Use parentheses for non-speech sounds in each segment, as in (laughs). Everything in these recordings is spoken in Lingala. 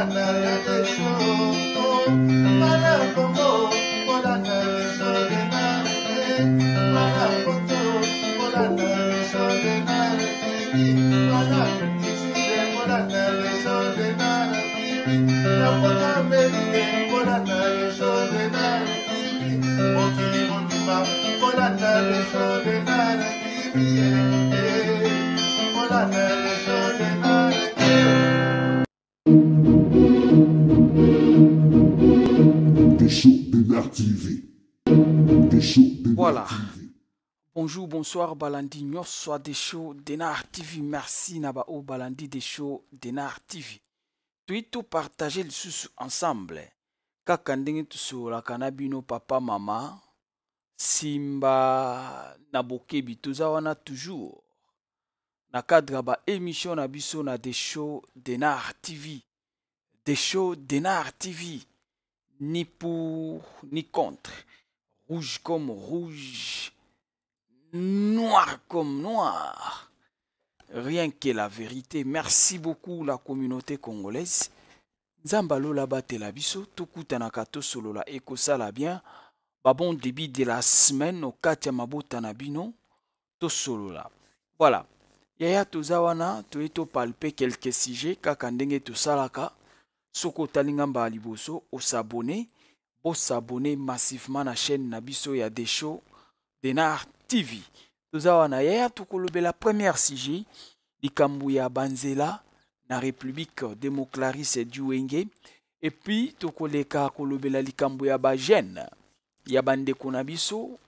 Manalakasyon Voilà. Bonjour, bonsoir, Balandi Nyoswa Desho, Denar TV. Merci Nabao Balandi Desho, Denar TV. Tout partager le sous ensemble. tous sur la canabino papa maman, Simba nous wana toujours. Na cadre ba émission na biso na Desho, Denar TV. Desho, Denar TV. Ni pour, ni contre rouge comme rouge, noir comme noir. Rien que la vérité. Merci beaucoup la communauté congolaise. Zambalo là-bas, solo la, Tosolola, sala bien. Babon débit de la semaine, au Katia solo la. Voilà. Yaya Tozawana, Toeto palper quelques sujets, Kakandenge salaka. Soko Talingamba liboso, au s'abonner. bosabone massivement na chaîne na biso ya the show denar tv toza wana yaya tokolobela première sujet likambo ya banzela na république démoclarise du wenge epuis tokoleka kolobela likambo ya bagene ya bandeko na biso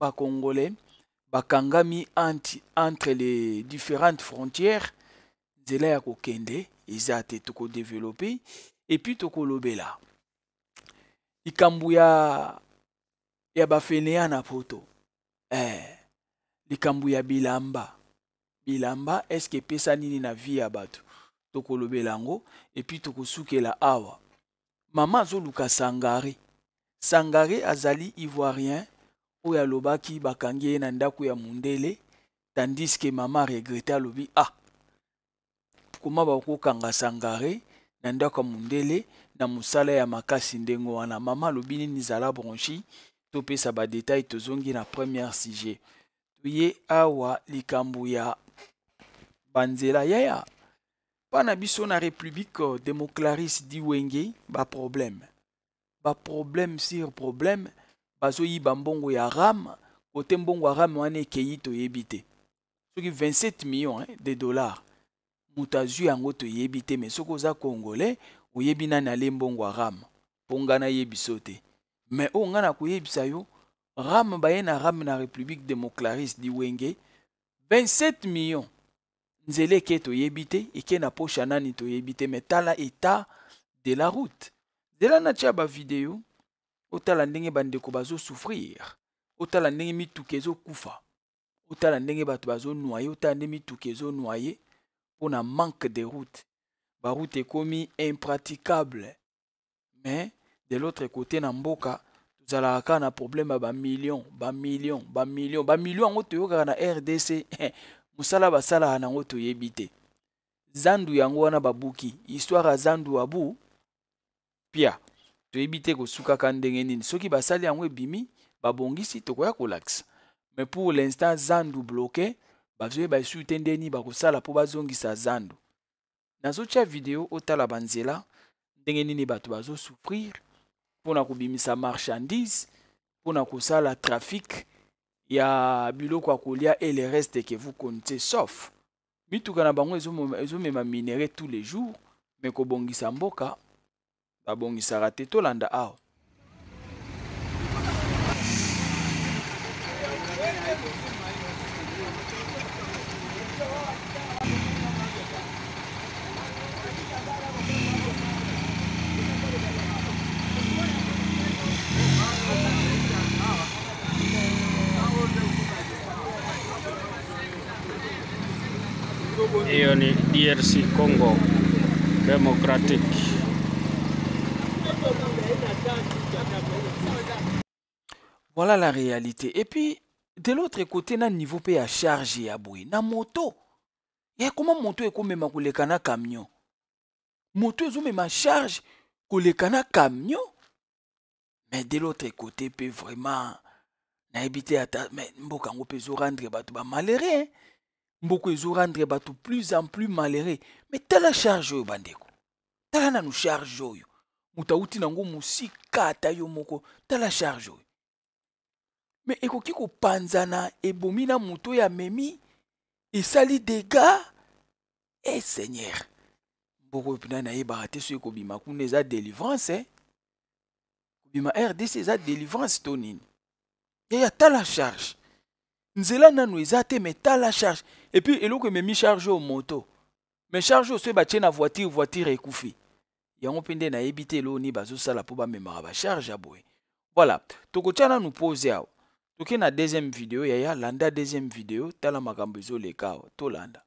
bakongolais bakangami entre, entre les différentes frontières nzela ya kokende eza te tokodevelope epuis tokolobela likambo ya ya bafenea na poto eh, likambo ya bilamba bilamba eske epesa nini na vie ya bato tokolobela yango epui tokosukela awa mama azoluka sangare sangare azali ivoirien oyo alobaki bakangi ye na ndako ya mondele tandiske mama regrete alobi ah koma bakokanga sangare na ndako ya mondele na mosala ya makasi ndenge wana mama alobi nini zala bronchi topesa badetail tozongi na première sujet toye awa likambo ya banzela yaya mpa na biso na république démoclaris diwenge baproblème baproblème sur problème bazoyiba mbongo ya rame kote mbongo ya rame wana ekei toyebi te soki 27 millions eh, de dollars moto azwi yango toyebi te mais soki oza congolais oyebi nani ale mbongo ya rame mpo nga nayebi so te me oyo nga na koyebisa yo rame baye na rame na république démoclarise liwenge 27 millions nzela eke toyebi te eke na posha nani toyebi te me tala etat de la route nzela na tia bavideo otala ndenge bandeko bazosouffrir otala ndenge mituka ezokufa otala ndenge bato bazonwaye otala nde mituka ezonwaye mpo na manque de route baroute ekomi impraticable me de l'autre côté na mboka tozalaka kaka na problème ya bamillion bamillion bamillion bamillion yango toyokaka na rdc (laughs) mosala basalaka nango toyebi te zandu yango wana babuki histoire ya zandu abu pia toyebi te kosukaka ndenge nini soki basali yango ebimi babongisi tokoya kolakisa mais pour l'instant zandu bloke bazoyeba esu te ndeni bakosala mpo bazongisa zandu nazotia video otala banzela ndenge nini bato bazosouffrir mpona kobimisa marchandise mpona kosala trafik ya biloko ya kolia e le reste ke vous connaissez sauf mituka na bango ezomema minere tous les jours me kobongisa mboka babongisaka te tolanda awa hiyo ni DRC Congo Democratic. Voilà la réalité. Et puis, de l'autre côté, na niveau pe ya charge ya boye na moto ya koma moto ekomema koleka na camion moto ezomema charge koleka na camion mais de l'autre côté pe vraiment nayebi te ata mboka yango mpe ezorendre bato bamalere mboka ezorendre bato plus en plus malheureux me tala charge oyo bandeko tala nanu charge oyo moto awuti nango mosika ata yo moko tala charge oyo me ekoki kopanzana ebomi na moto eh, oyo amemi esali dega e hey, seigneur mboka oyo mpena nayebaka te soki kobima kuna eza délivrance eh? kobima rdc eza délivrance to nini yaya tala charge nzela nanu eza te me tala charge et puis eloko mis charge au moto Mais charge au ce batie na voiture voiture ekufi na mpe l'eau ni na ça la bazosala me bamemaka charge à boye voilà tokotia nanu pose awa toke na deuxième y yaya landa deuxième vidéo. tala makambo ezoleka awa tolanda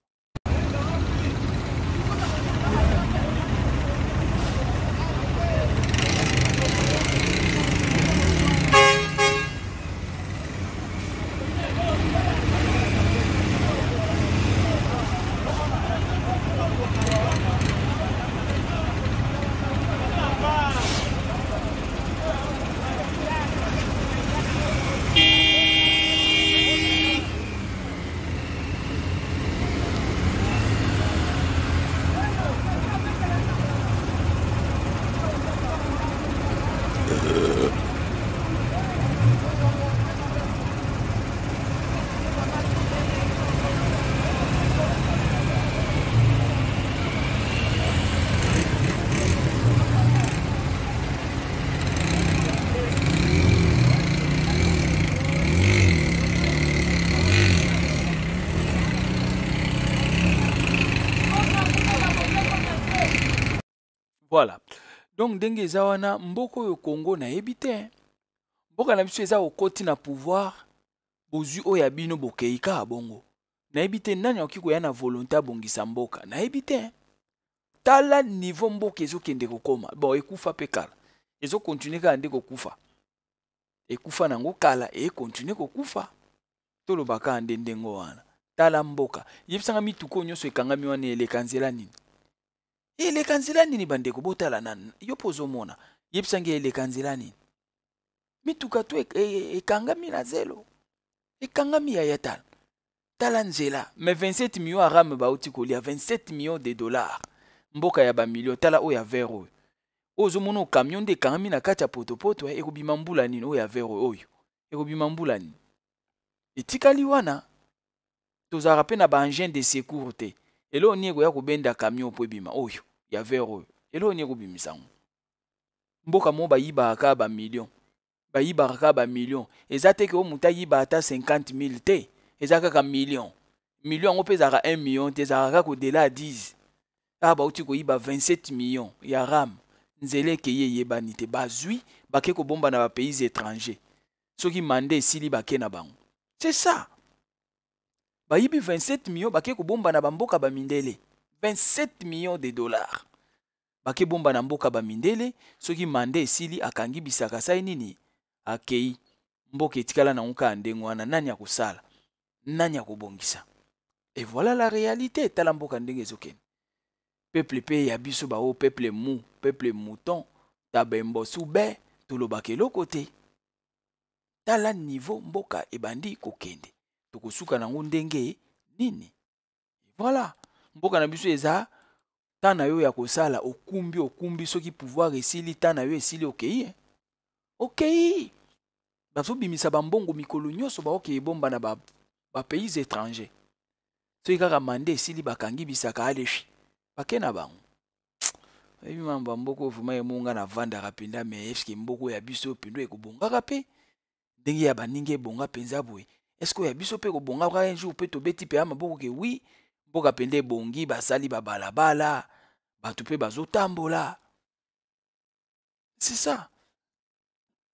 voilà donc ndenge eza wana mboka oyo kongo nayebi te mboka na biso eza kokoti na pouvoir bozwi oyo ya bino bokei kaka bongo nayebi te nani akoki koya na volonté abongisa mboka nayebi te tala niveau mboka ezokende kokoma bon ekufa mpe kala ezokontinue kaka nde kokufa ekufa nango kala ekontinue kokufa toloba kaka nde ndenge wana tala mboka yebisanga mituka oyo nyonso ekangami wana eleka nzela nini eleka eh, nzela nini bandeko botala nani yo mpo ozomona yebisangi eleka eh, nzela nini mituka to ekangami e, e, na zelo ekangami yaya tala tala nzela me 27 million arame bauti kolia 27 million de dollar mboka ya bamilio tala oyo ya vere oyo oyo ozomona okamion nde ekangami na kati ya potopoto eh, ekobima mbula nini oyo ya vere oyo ekobima mbula nini etikali wana tozalaka mpe na baengin de secour te eloko nini ekoya kobenda camion mpo ebima oyo ya vere oyo eloko nini ekobimisa yango mboka moko bayibaka kaka bamillion bayibaka kaka bamillion eza te ke oyo motu ayibaka ata 50 mille te eza kaka million million yango mpe ezalaka 1 million te ezalaka kaka odela ya 10 kaka bauti koyiba 27 million ya rame nzela ekeye eyebani te bazwi bake kobomba na bapays étranger soki mande esili bake na bango c'est ça bayibi 27 million bake kobomba na bamboka bamindele 27 million de dollars bake bomba na mboka bamindele soki mande esili akangi bisaka sai nini akei mboka etikala nango kaka ndenge wana nani akosala nani akobongisa e voilà la réalité tala mboka ndenge ezokende peuple mpe ya biso baoyo peuple mu peuple mouton tabembosu be tolobaka eloko te tala niveau mboka ebandi kokende tokosuka nango ndenge nini voilà mboka na biso eza ntan na yo ya kosala okumbi okumbi soki pouvoir esili ntan na yo esili okei okay, okei okay. bazobimisa bambongo mikolo nyonso baoke ebombana bapays ba étranger soki kaka mande esili bakangi bisaka alefi bake na bango oyebi mambo ya mboka vraimen emonga na vandaka mpenza me eske mboka ya biso mpenza ekobongaka mpe ndenge ya baninga ebonga mpenza boye eske oya biso mpe kobonga kaka un jour mpe tobeti mpe ya maboko ke wi mboka mpende ebongi basali babalabala bato mpe bazotambola c'est ça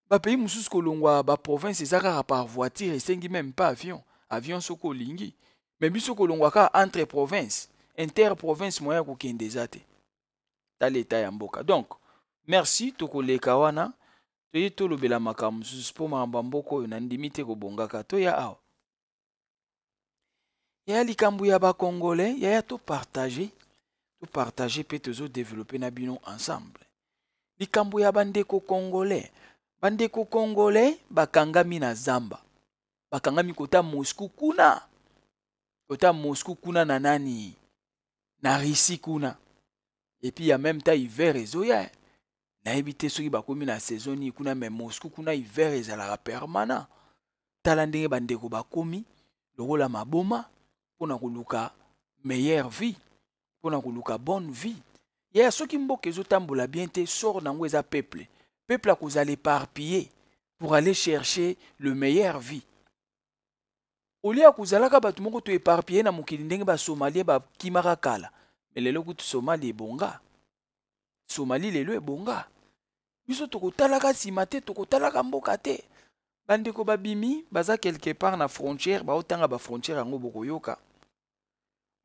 bapays mosusu kolongwa baprovince eza kaka par voiture esengi même pas avion avion soki olingi me biso kolongwa kaka entre province interprovince moya ya kokende eza te tala eta ya mboka donc merci tokoleka wana toyei tolobela makambo mosusu mpo makambo ya mboka oyo nandimi te kobongaka toya awa yaya likambo ya bakongolais yaya topartage topartage mpe tozodevelope na bino ensemble likambo ya bandeko congolais bandeko congolais bakangami na zamba bakangami kota moscou kuna kota moscou kuna na nani na risi kuna epuis ya meme temps hiver ezoya nayebi te soki bakomi na saison kuna me moscou kuna hiver ezalaka permanent tala ndenge bandeko bakomi lokola maboma mpona koluka meilleure vie kuna kuluka bonne vie Et soki mboka ezotambola bien te sor nango eza peuple peuple akozala éparpillé pour aller chercher le meilleure vie olia lieu kozalaka bato moko to éparpillé na mokili ndenge ba bakimaka kala me lelo kutu somali ebonga somalie lelo ebonga biso tokotalaka nsima te tokotalaka mboka te bandeko babimi baza quelque part na frontière ba frontière yango bokoyoka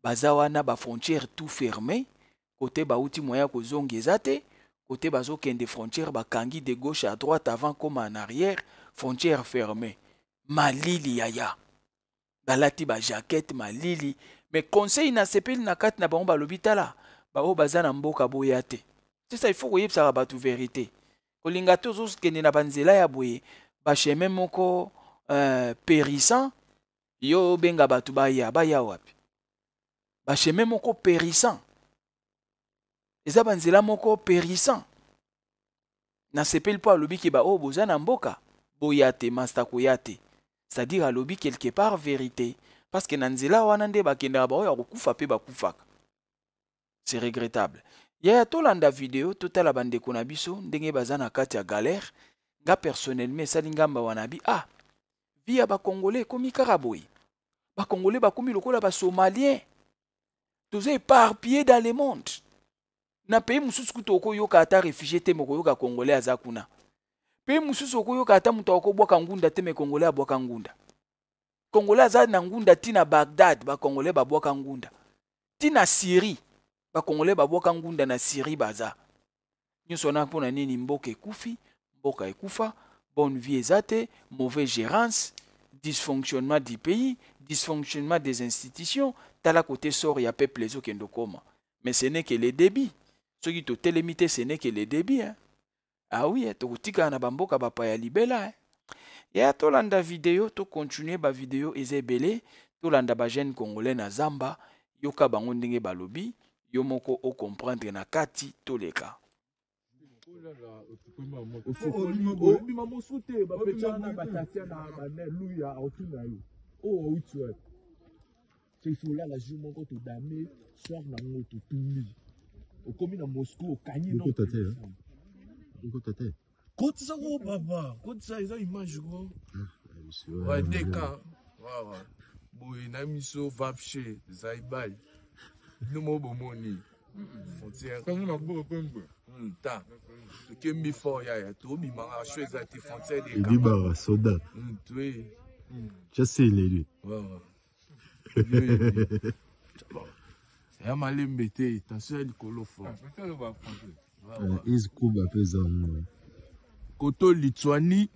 baza wana frontière tout fermé kote bauti moya kozongeza te kote bazokende frontière kangi de gauche à droite avant comme en arrière frontière fermé malili yaya balati ma malili me conseil sepil na kat na bango lobitala, ba o baza na mboka boyate. C'est ça, il faut que ça va vérité. kolinga tozokende na banzela ya boye bachemin moko uh, périssant yo obenga bah, ya baya baya wapi bah, chemin moko périssant eza banzela moko périssant po mpo ki ba o boza na mboka Boyate, masta c'est-à-dire alobi quelque part vérité parce que nanzela nzela wana nde ba o ya pe ba c'est regrettable yaya tolanda video totala bandeko na biso ndenge baza na kati ya galere nga personnellement esali ngamba wana bi ah vi ya bakongole ekomi kaka boye bakongole bakomi lokola basomalien toza éparpillé dans le monde na pays mosusu kuta okoyoka ata refugie te mokoyoka kongole aza kuna mpe mosusu okoyoka ata moto akobwaka ngunda te me kongole abwaka ngunda kongole aza na ngunda ti na bagdad bakongole babwaka ngunda ti na syrie bakongole babwaka ngunda na syrie baza nyonso wana mpo na nini mboka ekufi mboka ekufa bonne vie eza te mauvais gérance dysfonctionnement du pays dysfonctionnement des institutions tala kote sor ya peuple ezokende okoma mais ce n'est que le débit soki totelemi te ce n'est que le débit hein? ah oui eh, tokotikala na bamboka bapaya libela eh? ya tolanda video tokontinue bavideo eza ebele tolanda bajeune congolais na zamba yoka bango ndenge balobi yo moko okomprendre na kati toleka obima mosu te bapetya na batatia na baneluya autu na yo oyo auti wapi tefolala jour moko todame soir nango totumbi okomi na moscou okanyi kotisa ko baba kotisa eza image ko badeka ah, wawa boye na miso vapche eza ebali nomo bomoni frontièreeta hmm, tokembi fort yaya tobimaka sho eza te frontière edibaka soda tiaseleli ya malembe te tension ya likolo fort is kuba mpe eza koto lituanie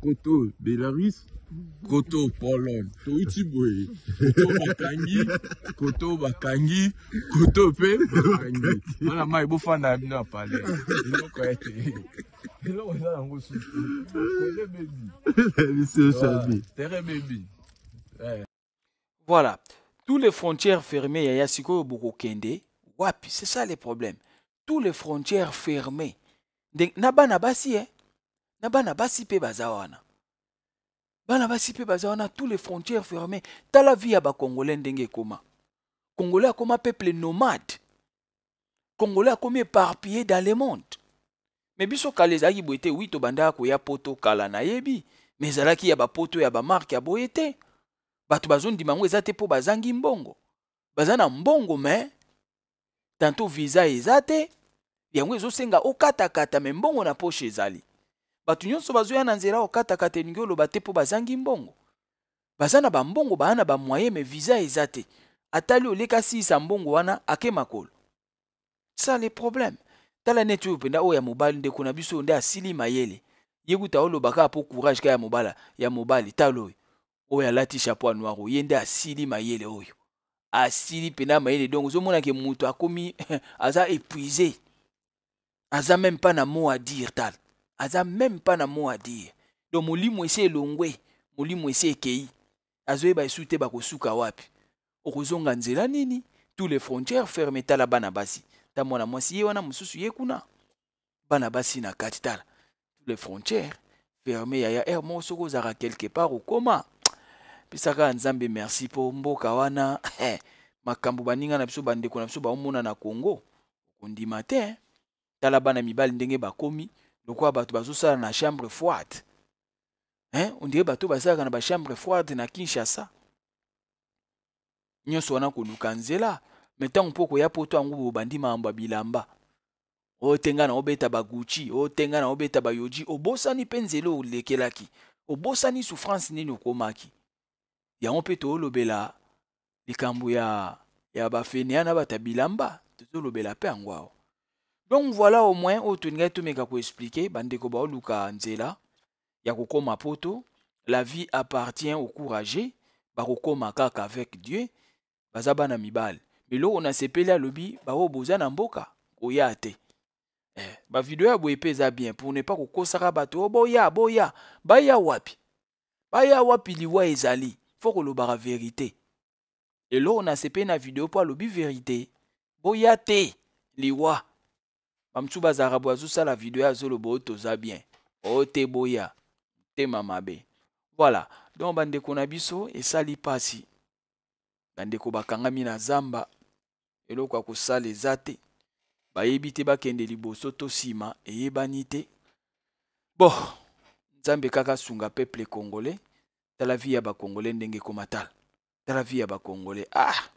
Koto Belarus, Koto Pologne. Touti boye. Koto Bakangi, Koto Bakangi, Koto pe Bakangi. Wana mai bofanda bino ya palais. Eloko ya te. Eloko eza yango susu. Tere bebi. Monsieur Chabi. Tere bebi. Voilà. Eh. Toutes les frontières fermées, Yaya Sikoyo Bokokende, wapi, c'est ça les problèmes. Toutes les frontières fermées. Donc, Naba nabasi, hein. na bana basi mpe baza wana bana basi mpe baza wana tous les frontières fermées tala vie ya bacongolais ndenge ekoma congolais akoma peuple nomade congolais akomi éparpillé dans le monde me biso kala ezalaki boye te wi tobandaka koya poto kala nayebi me ezalaki ya bapoto ya bamarke ya boye te bato bazondima yango eza te mpo bazangi mbongo baza na mbongo me tanto viza eza te yango ezosenga okatakata me mbongo na poshe ezali bato nyonso bazoya na nzela okatakata elingi oloba te mpo bazangi mbongo baza na bambongo baa na bamoye me viza eza te atali oleka asilisa mbongo wana akemakolo makolo ça le problème tala neti oyo mpenza oyo ya mobali ndeko na biso oyo nde asili mayele ye kuta oloba kaka mpo courage kaka ya mobala ya mobali tala oyo oyo alati chapeau noir ye nde asili mayele oyo asili mpenza mayele donc ozomonake moto akomi (laughs) aza épuisé aza même pas na mot à tala aza meme mpa na mo a dire donc molimo esi elongwe molimo esi ekei azoyeba esu te bakosuka wapi okozonga nzela nini tous les frontières ferme tala bana basi ta mwana mwasi ye wana mosusu ye kuna bana basi na kati tala tous les frontières ferme yaya er moko soki ozalaka quelque part okoma pesaka nzambe merci mpo mboka wana eh, makambo baninga na biso bandeko na biso baomona na congo okondima te eh. tala bana mibali ndenge bakomi lokola bato bazosala na chambre froide hein? ondire bato bazalaka na bachambre froide na kinshasa nyonso wana koluka nzela me ntango mpo koya poto yango bobandi makambo ya bilamba otenga na obeta baguchi otenga na obeta bayoji obosani mpe nzela olekelaki obosani souffrance nini okomaki yango mpe toolobela likambo ya, ya bafeneya na bata bilamba tozolobela mpe yango awa donc voilà au moins tu expliquer bande ko bandeko luka nzela ya ko poto la vie appartient au courageux bakokóma kaka avec dieu na mibal. Mais biloko na lobi, ba baoyo boza na mboka oyate te eh, Ba video ya boye bien pour ne pas ko bato oh, boya boya ya wapi baya wapi liwa ezali ba vérité verité lo na pe na video pa lobi vérité. boya te liwa bamosusu bazalaka boye azosala video azoloba oyo toza bien oyo oh, te boya motema mabe voilà donc bandeko na biso esali mpasi bandeko bakangami na zamba eloko ya kosala eza te bayebi te bakende liboso to nsima eyebani te bo nzambe kaka asunga peuple congolais tala vi ya bacongolais ndenge ekomatala tala vi ya bacongolais ah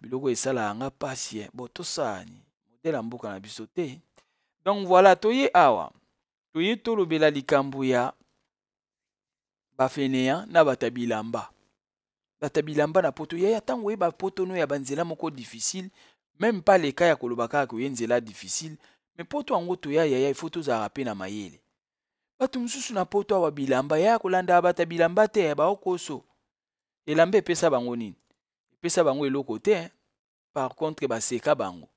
biloko esalaka nga mpasi e bo tosalani kotela mboka na biso te donc voilà toye awa toye tolobela likambo ya bafeneya na bato ya bilamba bato ya bilamba na poto yaya ntango oyeba potono ya banzela moko difficile meme mpa leka ya koloba kaka koye nzela difficile me poto yango toya yaya ifo tozalaka mpe na mayele bato mosusu na poto awa bilamba yaya kolandaka bato ya bilamba te baokoso elamba epesa bango nini epesa bango eloko te par contre baseka bango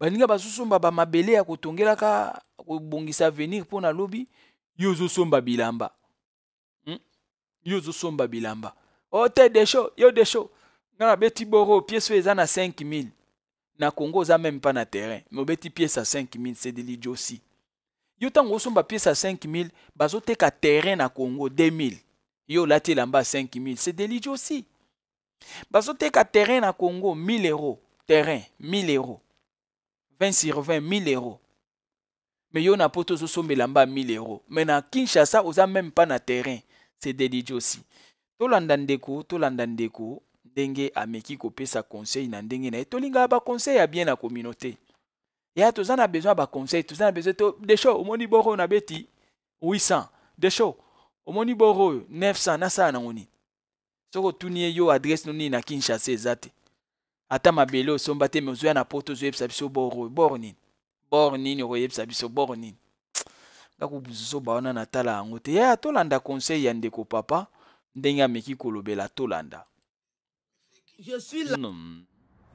baninga bazosomba bamabele ya kotongelaka kobongisa avenir mpo na lobi yo ozosomba bilamba hmm? yo ozosomba bilamba o oh, te desho yo desho nga nabeti boro piese oyo eza na 5000 na congo oza meme mpa na terrain me obeti piese ya 5000 sedeli josi yo ntango osomba piese ya 5000 bazoteka terrain na congo 2000 yo olati elamba ya 5000 sedeli josi bazoteka terrain na congo 1000 euro terrain 1000 euro 20 sur 20 1000 euros me yo na po tozosombela mba 1000 euros me na kinshasa oza meme mpa na terrain c'est delije aussi tolanda ndeko tolanda ndeko ndenge ameki kopesa conseil na ndenge na ye tolingaka baconseil ya bien na communauté ya toza na besoin ya baconseil toza na besoin to desho omoni boro oyo nabeti 800 desho omoni boro oyo 900 nasala nango nini soki otuni ye yo adresse no nini na kinshasa eza te ata mabele osomba te me ozoya na poto ozoyebisa biso bor bor nini bor nini okoyebisa biso bor nini ngako zoba wana natala yango te yaya tolanda conseil ya ndeko papa ndenge ameki kolobela tolanda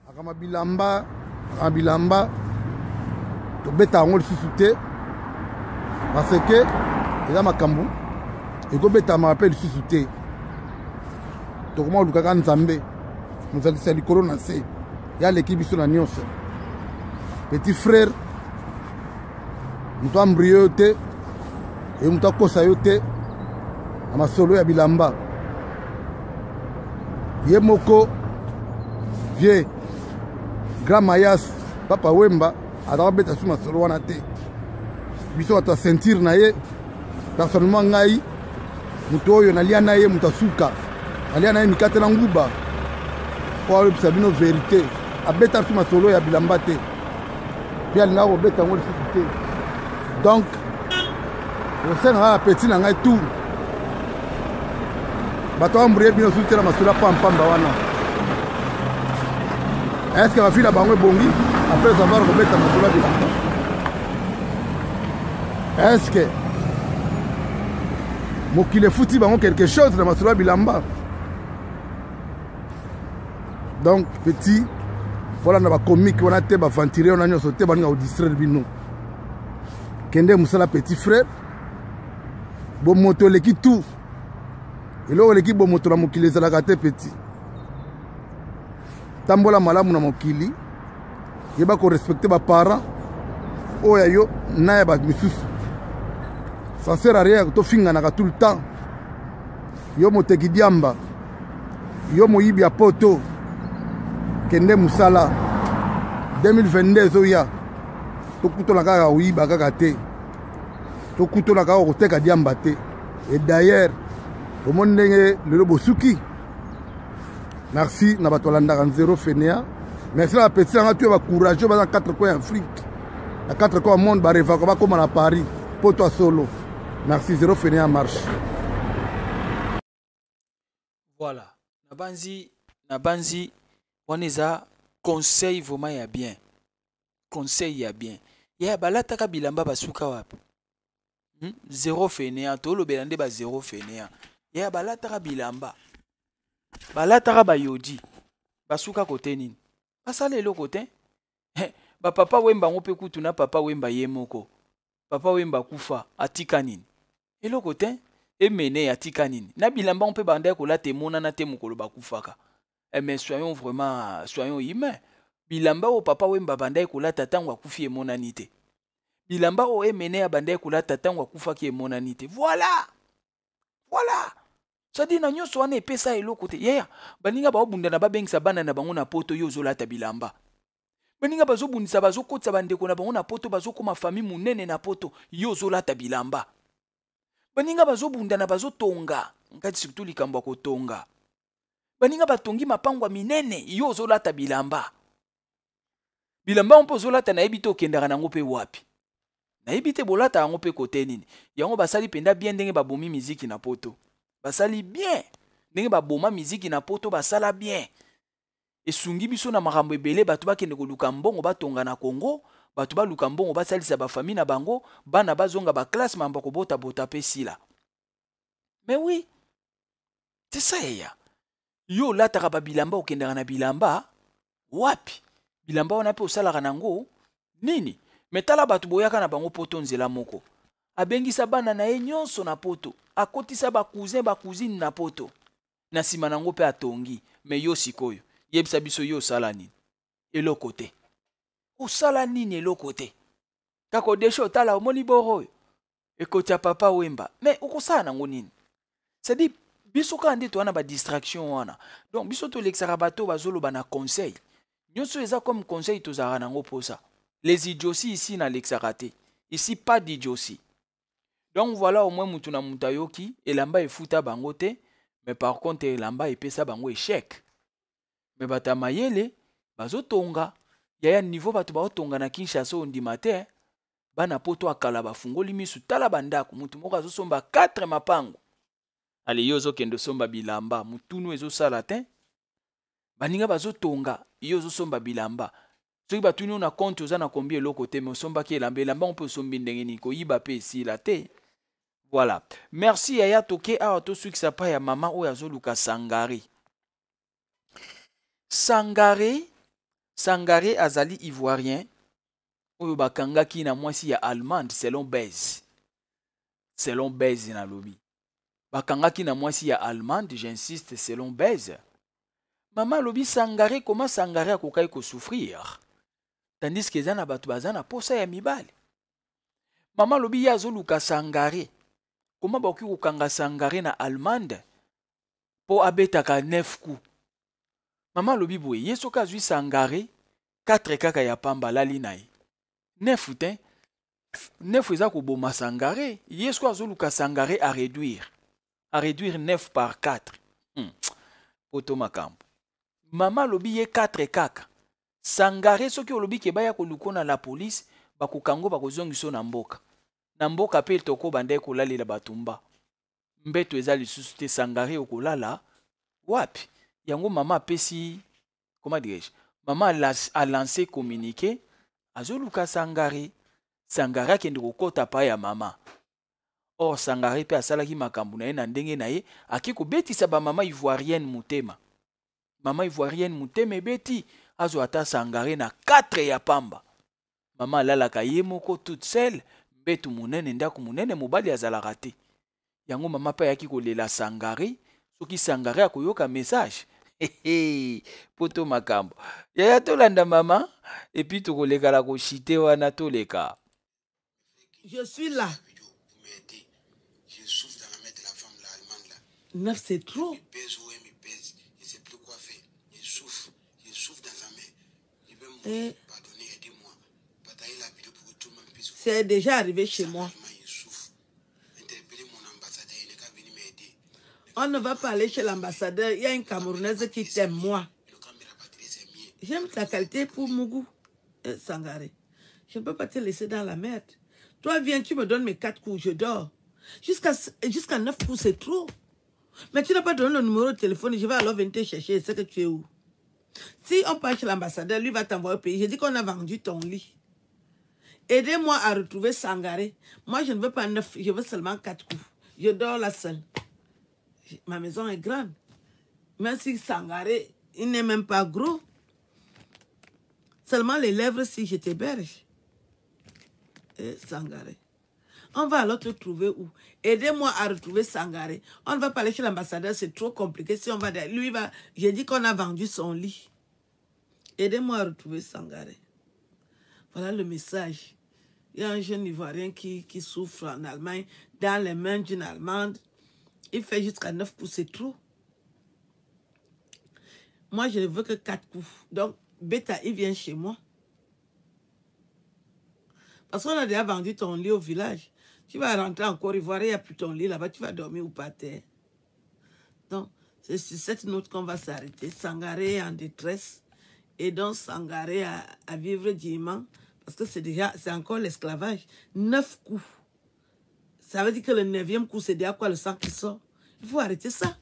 akama bilamba akama bilamba tobeta yango lisusu te parce ke eza makambo ekobetama mpe lisusu te tokoma olukaka nzambe mosalisi ya likolo na se ye aleki biso na nyonso petit frère moto ambrie yo te eye moto akosa yo te na masolo ya bilamba ye moko vie grand mayas papa wemba azaka beta su masolo wana te biso bato asentire na ye personnellement ngai moto oyo nalia na ye moto asuka nalia na ye mikate na nguba po ayebisa bino verité abeta mpe masolo ya bilamba te mpe alingaka kobeta yango lisusu te donc kosala ngai apeti na ngai tour bato bamburie bino susu te na masolo ya pampamba wana estce bafi na bango ebongi apres avoir kobeta masolo ya bilamba estce mokili efuti bango quelque chose na masolo ya bilamba donc petit voilà na bacomike wana te baventurier wana nyonso te balinga kodistraire bino kende mosala petit frère bomoto eleki tout eloko eleki bomoto na mokili ezalaka te petit tambola malamu na mokili yeba korespecte baparent oyo oh, ya yo na ya bato misusu sanser aria tofinganaka tout le temps yo moteki diamba yo moyibi ya poto tokende mosala 2022 ezoya tokutola kaka ba kaka te tokutola kaka koteka diamba te et d'ailleurs tomoni ndenge le bosuki merci na bato balandaka zéro fenea merci na bapeti va courageux oyo quatre coins baza na 4 quatre afrique na 4 coin monde barevaka comme à paris pour toi solo merci zero fenea marche voilà nabanzi nabanzi wana eza conseil vraiment ya bien conseil ya bien ya balataka bilamba basuka wapi hmm? zero fainéant tolobela nde bazero fainéant ya balataka bilamba balataka bayodi basuka kote nini basala eloko te bapapa wemba yango mpe kutu na papa wemba ye moko papa wemba akufa atika nini eloko te emene atika nini na bilamba yango mpe bandai kolata emonana te mokolo bakufaka Eh, mais soyons vraiment soyons humains bilamba oyo papa wemba abandaki kolata ntango akufi emonani te bilamba oyo emene abandaki kolata ntango akufaki emonani te voilà voilà sadi na nyonso wana epesa eloko te yeya baninga baobundana babengisa bana na bango na poto yo ozolata bilamba baninga bazobundisa bazokotisa bandeko na bango na poto bazokóma fami monene na poto yo ozolata bilamba baninga bazobundana bazotonga nkati surtout likambo ya kotonga baninga batongi mapangwa minene yo ozolata bilamba bilamba mpo ozolata nayebi te okendaka nango mpe wapi nayebi te bolata yango mpe kote nini yango basali mpenza bien ndenge babomi miziki na poto basali bien ndenge baboma miziki na poto basala bien esungi biso na makambo ebele bato bakende koluka mbongo batonga na kongo bato baluka mbongo basalisa bafami na bango bana bazonga baklasse mambo kobotabota mpe sila mais oui c'est ça eya yo olataka babilamba okendaka na bilamba wapi bilamba wana mpe osalaka nango nini me tala bato boyaka na bango poto nzela moko abengisa bana na ye nyonso na poto akotisa bakuzin bakuzine na poto na nsima nango mpe atongi me yo sikoyo yebisa biso yo osala nini eloko te osala nini eloko te kaka odeshe otala omoni boro oyo ekoti ya papa wemba me okosala nango nini sedi biso kaka nde towana badistraction wana donc biso tolekisaka bato bazoloba na conseil nyonso eza comme conseil tozalaka nango mposa les idiosi ici nalekisaka te ici pas d'idiosi donc voilà omoi mutu na mutu ayoki elamba efuta bango te mais par contre elamba epesa bango échec me bato ya mayele bazotonga yaya niveau bato baotonga na kinshasa ondima te bana poto akala bafungoli misu tala bandako mutu moko azosomba 4 mapango ale yo ozokende osomba bilamba mutunu ezosala te baninga bazotonga yo ozosomba bilamba soki batuni yo na konte oza na kombi eloko te me osombaki elamba elamba ngo mpe osombi ndenge nini koyiba mpe esila te voilà merci yaya toke awa tosukisa pa ya mama oyo azoluka sangare sangare sangare azali ivoirien oyo bakangaki na mwasi ya allemande selon bese selon bese nalobi bakangaki na mwasi ya allemande jinsiste selon bese mama alobi sangare koma sangare akokaki kosouffrir tandiske eza na bato baza na posa ya mibale mama alobi ye azoluka sangare koma bakoki kokanga sangare na allemande mpo abetaka nef ku mama alobi boye ye soki azwi sangare 4 kaka ya pamba alali na ye nefu te nefu eza koboma sangare ye soki azoluka sangare aréduire à réduire 9 par 4. Hmm. Otomakampo. Mama 4 et 4 kaka. Sangare soki que nous avons la police zongi bakozongiso na mboka. Na mboka pe toko bandai la batumba. Mbeto eza lisusu te sangare lala. wapi? Yango mama pesi, comment dirais-je? Mama a lancé communiqué azoluka sangare. Sangare akende kota pa ya mama. or sangare mpe asalaki makambo na ye na ndenge na ye akei kobetisa bamama ivoirienne motema mama ivoirienne motema ebeti azwa ata sangare na 4 ya pamba mama alalaka ye moko toute sele mbetu monene ndako monene mobali azalaka te yango mama mpe ayaki kolela sangare soki sangare akoyoka message (laughs) po to makambo yaya tolanda mama epui tokolekala koshite wana toleka je suis là 9, c'est trop. Il pèse, oui, il pèse. Il ne sait plus quoi faire. Il souffre. Il souffre dans sa main. Il veut mourir. Et... Eh. Pardonnez, aidez-moi. Bataille la vidéo pour que tout le monde puisse. C'est déjà arrivé chez moi. On ne va pas aller chez l'ambassadeur. Il y a une Camerounaise qui t'aime, moi. J'aime ta qualité pour Mougou et Sangaré. Je ne peux pas te laisser dans la merde. Toi, viens, tu me donnes mes quatre coups, je dors. Jusqu'à jusqu'à 9 coups, c'est trop. Mais tu n'as pas donné le numéro de téléphone, je vais alors venir te chercher, je que tu es où. Si on parle chez l'ambassadeur, lui va t'envoyer au pays. J'ai dit qu'on a vendu ton lit. Aidez-moi à retrouver Sangaré. Moi, je ne veux pas neuf, je veux seulement quatre coups. Je dors la seule. Ma maison est grande. Même si Sangaré, il n'est même pas gros. Seulement les lèvres si je t'héberge. Et Sangaré. On va alors te trouver où Aidez-moi à retrouver Sangaré. On ne va pas aller chez l'ambassadeur, c'est trop compliqué. Si on va lui va, j'ai dit qu'on a vendu son lit. Aidez-moi à retrouver Sangaré. Voilà le message. Il y a un jeune Ivoirien qui, souffre en Allemagne, dans les mains d'une Allemande. Il fait jusqu'à 9 coups, c'est trop. Moi, je ne veux que 4 coups. Donc, Beta, il vient chez moi. Parce qu'on a déjà vendu ton lit au village. Tu vas rentrer en Côte d'Ivoire, il n'y a plus ton lit là-bas, tu vas dormir ou pas terre. Donc, c'est sur cette note qu'on va s'arrêter. Sangaré en détresse et donc Sangaré à, vivre dignement parce que c'est déjà, c'est encore l'esclavage. Neuf coups. Ça veut dire que le neuvième coup, c'est déjà quoi le sang qui sort. Il faut arrêter ça.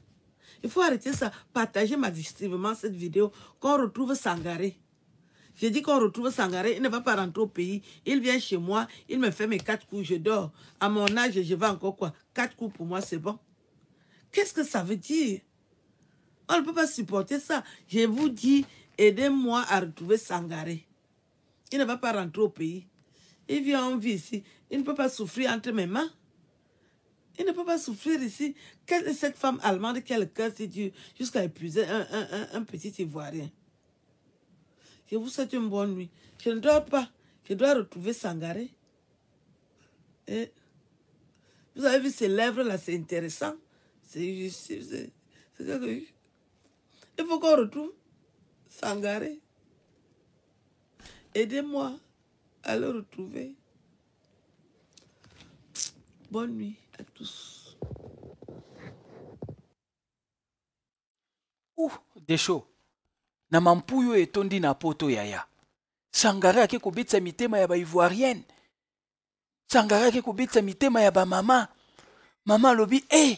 Il faut arrêter ça. Partagez massivement cette vidéo qu'on retrouve Sangaré. J'ai dit qu'on retrouve Sangaré, il ne va pas rentrer au pays. Il vient chez moi, il me fait mes quatre coups, je dors. À mon âge, je vais encore quoi Quatre coups pour moi, c'est bon. Qu'est-ce que ça veut dire On ne peut pas supporter ça. Je vous dis, aidez-moi à retrouver Sangaré. Il ne va pas rentrer au pays. Il vient en vie ici. Il ne peut pas souffrir entre mes mains. Il ne peut pas souffrir ici. Quelle est cette femme allemande qui a cœur si dur jusqu'à épuiser un petit Ivoirien je vous souhaite une bonne nuit. Je ne dois pas. Je dois retrouver Sangaré. Eh. vous avez vu ses lèvres là, c'est intéressant. C'est Il faut qu'on retrouve Sangaré. Aidez-moi à le retrouver. Bonne nuit à tous. Ouh, des chauds. na mampuyo etondi na poto ya ya sangara ake kobetisa mitema ya baivoirienne sangara ake kobetisa mitema ya bamama mama alobi e hey,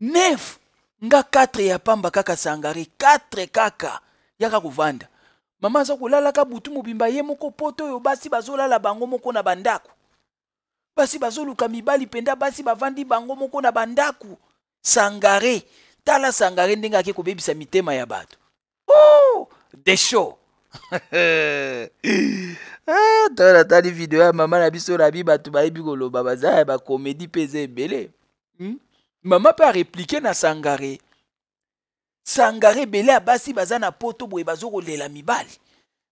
nef nga 4 ya pamba kaka sangare 4 kaka yaka kovanda mama aza kolalaka butu mobimba ye moko poto oyo basi bazolala bango moko na bandako basi bazoluka mibali mpenda basi bavandi bango moko na bandako sangare tala sangare ndenge ake kobebisa mitema ya bato oh, desho (laughs) ah, ntango natali video ya mama na biso nabi bato bayebi koloba baza ya bakomedi mpe eza ebele eh, hmm? mama mpe areplike na sangare sangare ebele ya basi baza na poto boye baza kolela mibali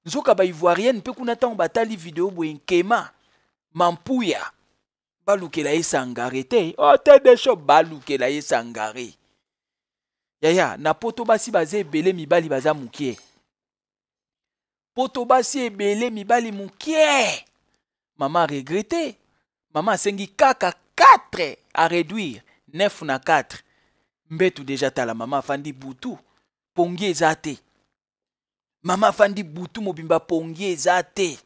nzoka baivoirienne mpe kuna ntango batali video boye nkema mampuya balukela ye sangare te o oh, te desho balukela ye sangare yaya na poto basi baza ebele mibali baza mokie poto basi ebele mibali mokie mama regrete mama asengi kaka 4 a réduire 9 na 4 mbetu deja tala mama afandi butu pongi eza te mama afandi butu mobimba pongi eza te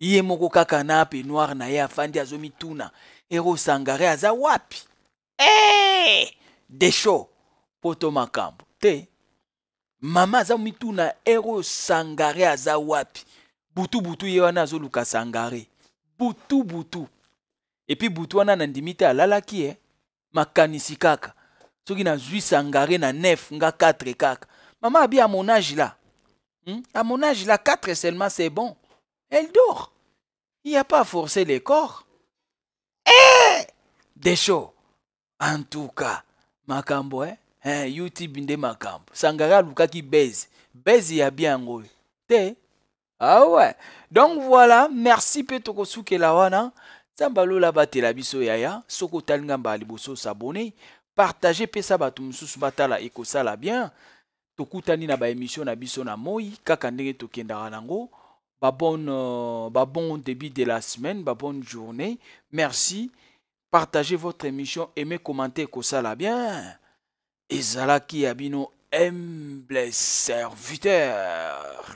ye moko kaka na penoir na ye afandi azomituna ero sangare aza wapi hey! Eh! desho mpo to makambo te mama aza mituna na sangare aza wapi butu butu ye wana azoluka sangare butu butu epi butu wana na ndimi te alalaki e makanisi kaka soki sangare na nef, nga 4 kaka mama abi à mon âge là hmm? à mon âge là 4 seulement c'est bon elle dort il n'y a pas forcé forcer les corps eh! des chauds en tout cas makambo eh? eh, youtube nde makambo Sangara l'ukaki base base ya bien te ah ouais donc voilà merci Petokosuke la wana la bate la biso yaya soki otali ngambo s'abonner liboso osabone partage pesa batala et batala sala bien tokutani na émission na biso na moi kaka ndenge tokendaka euh, Ba bon, ba bon début de la semaine ba bonne journée merci partagez votre émission aimez commenter la bien ezalaki Abino humble serviteur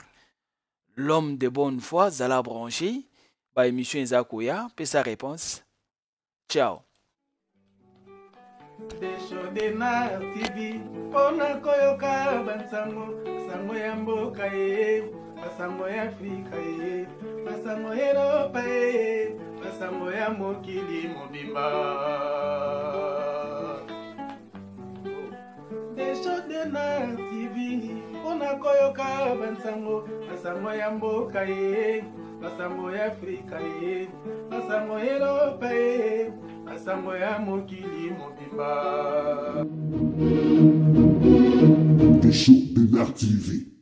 l'homme de bonne foi zala branché par bah, Émission Zakouya, puis sa réponse ciao eshode na tv mpona koyoka bansango basango ya mboka ye basango ya afrika ye basango ya eropa ye basango ya mokili mobimba eshode na tv